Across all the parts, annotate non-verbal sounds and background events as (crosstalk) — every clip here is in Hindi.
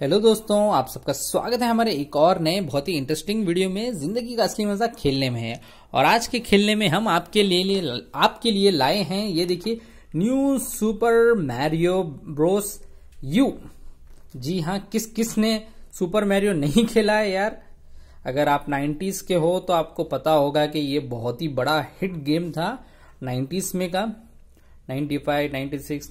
हेलो दोस्तों आप सबका स्वागत है हमारे एक और नए बहुत ही इंटरेस्टिंग वीडियो में जिंदगी का असली मजा खेलने में है और आज के खेलने में हम आपके लिए आपके लिए लाए हैं ये देखिए new super Mario Bros U जी हाँ किस किस ने सुपर मैरियो नहीं खेला है यार अगर आप 90s के हो तो आपको पता होगा कि ये बहुत ही बड़ा हिट गेम था 90s में का 95, 96,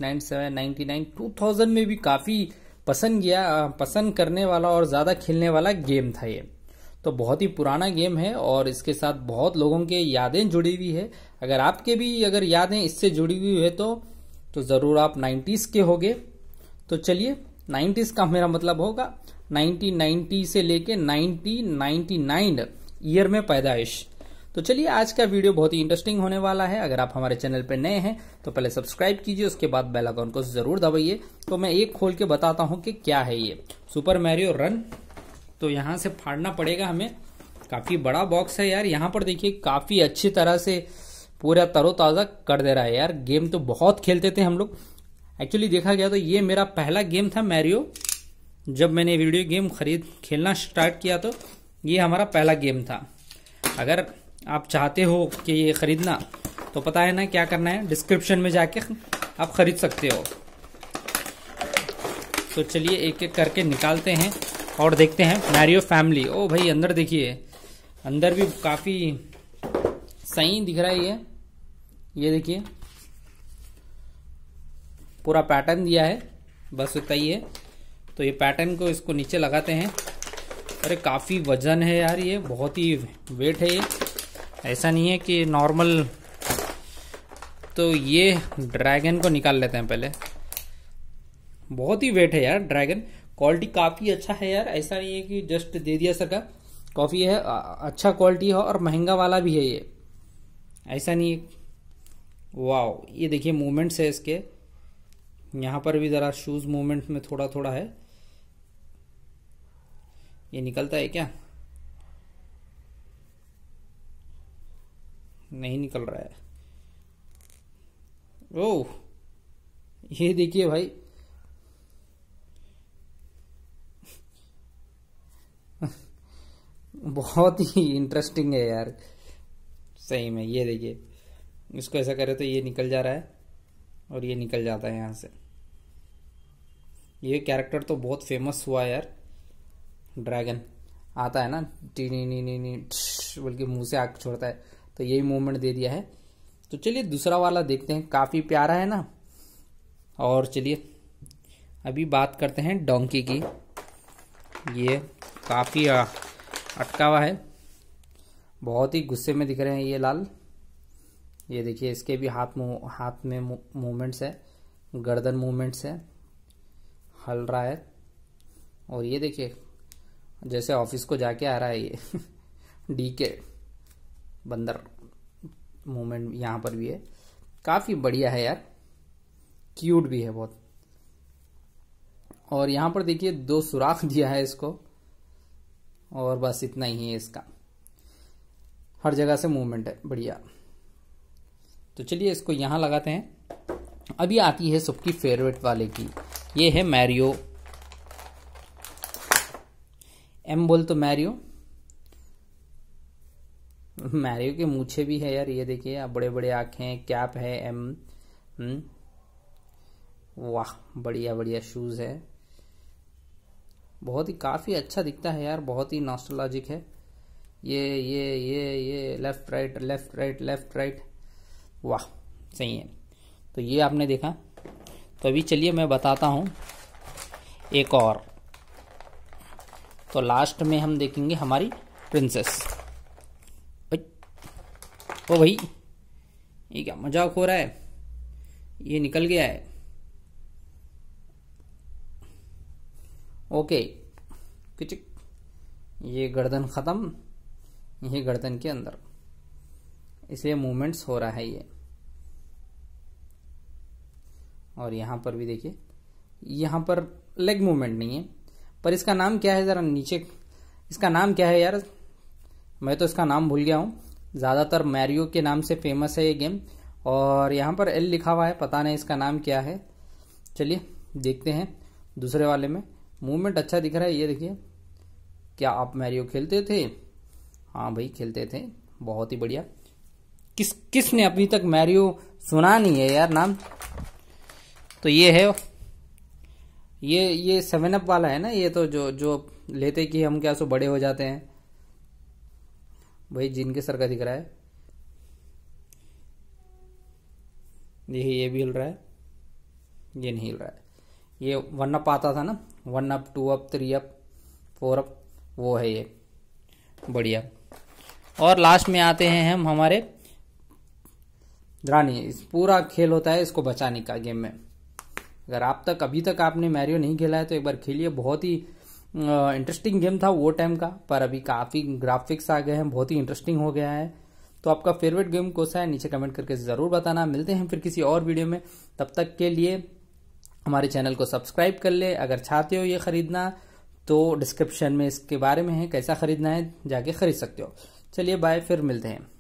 97, 99, 2000 में भी काफ़ी पसंद किया पसंद करने वाला और ज़्यादा खेलने वाला गेम था ये तो बहुत ही पुराना गेम है और इसके साथ बहुत लोगों के यादें जुड़ी हुई है अगर आपके भी अगर यादें इससे जुड़ी हुई है तो तो ज़रूर आप 90s के होंगे तो चलिए 90s का मेरा मतलब होगा 1990 से लेके 1999 ईयर में पैदाइश तो चलिए आज का वीडियो बहुत ही इंटरेस्टिंग होने वाला है अगर आप हमारे चैनल पर नए हैं तो पहले सब्सक्राइब कीजिए उसके बाद बेल आइकन को जरूर दबाइए तो मैं एक खोल के बताता हूं कि क्या है ये सुपर मैरियो रन तो यहां से फाड़ना पड़ेगा हमें काफी बड़ा बॉक्स है यार यहाँ पर देखिए काफी अच्छी तरह से पूरा तरोताजा कर दे रहा है यार गेम तो बहुत खेलते थे हम लोग एक्चुअली देखा गया तो ये मेरा पहला गेम था मैरियो जब मैंने वीडियो गेम खरीद खेलना स्टार्ट किया तो ये हमारा पहला गेम था अगर आप चाहते हो कि ये ख़रीदना तो पता है ना क्या करना है डिस्क्रिप्शन में जाके आप ख़रीद सकते हो तो चलिए एक एक करके निकालते हैं और देखते हैं मैरियो फैमिली ओ भाई अंदर देखिए अंदर भी काफ़ी सही दिख रहा है ये ये देखिए पूरा पैटर्न दिया है बस उतना ही है तो ये पैटर्न को इसको नीचे लगाते हैं अरे काफ़ी वजन है यार ये बहुत ही वेट है ये ऐसा नहीं है कि नॉर्मल तो ये ड्रैगन को निकाल लेते हैं पहले बहुत ही वेट है यार ड्रैगन क्वालिटी काफ़ी अच्छा है यार ऐसा नहीं है कि जस्ट दे दिया सका काफ़ी है अच्छा क्वालिटी है और महंगा वाला भी है ये ऐसा नहीं है वाओ ये देखिए मूवमेंट्स है इसके यहाँ पर भी ज़रा शूज़ मूवमेंट में थोड़ा थोड़ा है ये निकलता है क्या नहीं निकल रहा है ओ ये देखिए भाई बहुत ही इंटरेस्टिंग है यार सही में ये देखिए इसको ऐसा करे तो ये निकल जा रहा है और ये निकल जाता है यहाँ से ये कैरेक्टर तो बहुत फेमस हुआ है यार ड्रैगन आता है ना टी नी नी नी नी बोल के मुँह से आग छोड़ता है तो यही मूवमेंट दे दिया है तो चलिए दूसरा वाला देखते हैं काफ़ी प्यारा है ना और चलिए अभी बात करते हैं डोंकी की ये काफ़ी अटका हुआ है बहुत ही गुस्से में दिख रहे हैं ये लाल ये देखिए इसके भी हाथ मु, हाथ में मूवमेंट्स है गर्दन मूवमेंट्स है हल रहा है और ये देखिए जैसे ऑफिस को जाके आ रहा है ये डी (laughs) के बंदर मूवमेंट यहाँ पर भी है काफ़ी बढ़िया है यार क्यूट भी है बहुत और यहाँ पर देखिए दो सुराख (laughs) दिया है इसको और बस इतना ही है इसका हर जगह से मूवमेंट है बढ़िया तो चलिए इसको यहाँ लगाते हैं अभी आती है सबकी फेवरेट वाले की ये है मैरियो एम बोल तो मैरियो मैरियो के मूछे भी है यार ये देखिए आप बड़े बड़े आंखें कैप है एम हम्म। वाह बढ़िया बढ़िया शूज़ है बहुत ही काफ़ी अच्छा दिखता है यार बहुत ही नॉस्ट्रोलॉजिक है ये ये ये ये left right left right left right वाह सही है तो ये आपने देखा तो अभी चलिए मैं बताता हूँ एक और तो लास्ट में हम देखेंगे हमारी प्रिंसेस ओ भाई ये क्या मजाक हो रहा है ये निकल गया है ओके किचिक ये गर्दन ख़त्म ये गर्दन के अंदर इसलिए मूवमेंट्स हो रहा है ये और यहाँ पर भी देखिए यहाँ पर लेग मूवमेंट नहीं है पर इसका नाम क्या है ज़रा नीचे इसका नाम क्या है यार मैं तो इसका नाम भूल गया हूँ ज़्यादातर मैरियो के नाम से फेमस है ये गेम और यहाँ पर एल लिखा हुआ है पता नहीं इसका नाम क्या है चलिए देखते हैं दूसरे वाले में मूवमेंट अच्छा दिख रहा है ये देखिए क्या आप मैरियो खेलते थे हाँ भाई खेलते थे बहुत ही बढ़िया किस किस ने अभी तक मैरियो सुना नहीं है यार नाम तो ये है ये ये सेवन अप वाला है ना ये तो जो जो लेते कि हम क्या सो बड़े हो जाते हैं भाई जिनके सर का दिख रहा है देखिए ये भी हिल रहा है ये नहीं हिल रहा है ये वन अप आता था ना one up two up three up four up वो है ये बढ़िया और लास्ट में आते हैं हम हमारे रानी पूरा खेल होता है इसको बचाने का गेम में अगर आप तक अभी तक आपने मैरियो नहीं खेला है तो एक बार खेलिए बहुत ही इंटरेस्टिंग गेम था वो टाइम का पर अभी काफ़ी ग्राफिक्स आ गए हैं बहुत ही इंटरेस्टिंग हो गया है तो आपका फेवरेट गेम कौन सा है नीचे कमेंट करके ज़रूर बताना मिलते हैं फिर किसी और वीडियो में तब तक के लिए हमारे चैनल को सब्सक्राइब कर ले अगर चाहते हो ये खरीदना तो डिस्क्रिप्शन में इसके बारे में है कैसा खरीदना है जाके खरीद सकते हो चलिए बाय फिर मिलते हैं